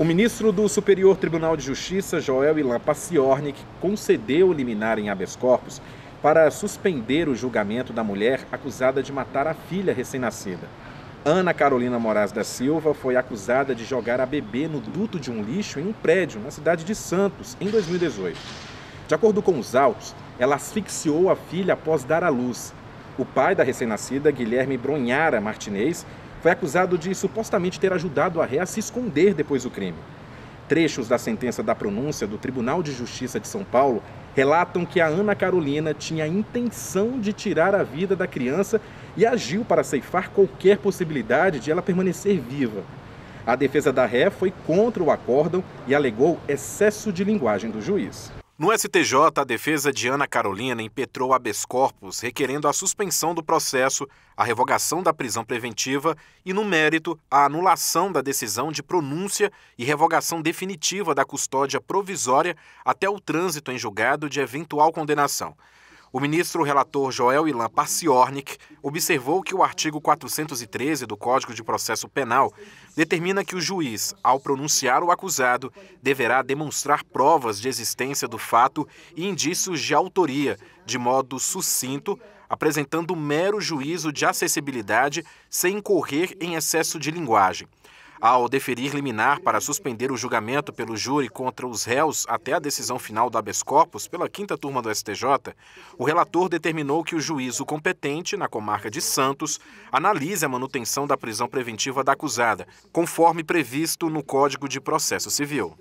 O ministro do Superior Tribunal de Justiça, Joel Ilan Paciornik, concedeu liminar em habeas corpus para suspender o julgamento da mulher acusada de matar a filha recém-nascida. Ana Carolina Moraes da Silva foi acusada de jogar a bebê no duto de um lixo em um prédio na cidade de Santos, em 2018. De acordo com os autos, ela asfixiou a filha após dar à luz. O pai da recém-nascida, Guilherme Bronhara Martinez, foi acusado de supostamente ter ajudado a ré a se esconder depois do crime. Trechos da sentença da pronúncia do Tribunal de Justiça de São Paulo relatam que a Ana Carolina tinha a intenção de tirar a vida da criança e agiu para ceifar qualquer possibilidade de ela permanecer viva. A defesa da ré foi contra o acórdão e alegou excesso de linguagem do juiz. No STJ, a defesa de Ana Carolina impetrou habeas corpus, requerendo a suspensão do processo, a revogação da prisão preventiva e, no mérito, a anulação da decisão de pronúncia e revogação definitiva da custódia provisória até o trânsito em julgado de eventual condenação. O ministro relator Joel Ilan Parciornik observou que o artigo 413 do Código de Processo Penal determina que o juiz, ao pronunciar o acusado, deverá demonstrar provas de existência do fato e indícios de autoria, de modo sucinto, apresentando mero juízo de acessibilidade sem incorrer em excesso de linguagem. Ao deferir liminar para suspender o julgamento pelo júri contra os réus até a decisão final do habeas corpus pela quinta turma do STJ, o relator determinou que o juízo competente na comarca de Santos analise a manutenção da prisão preventiva da acusada, conforme previsto no Código de Processo Civil.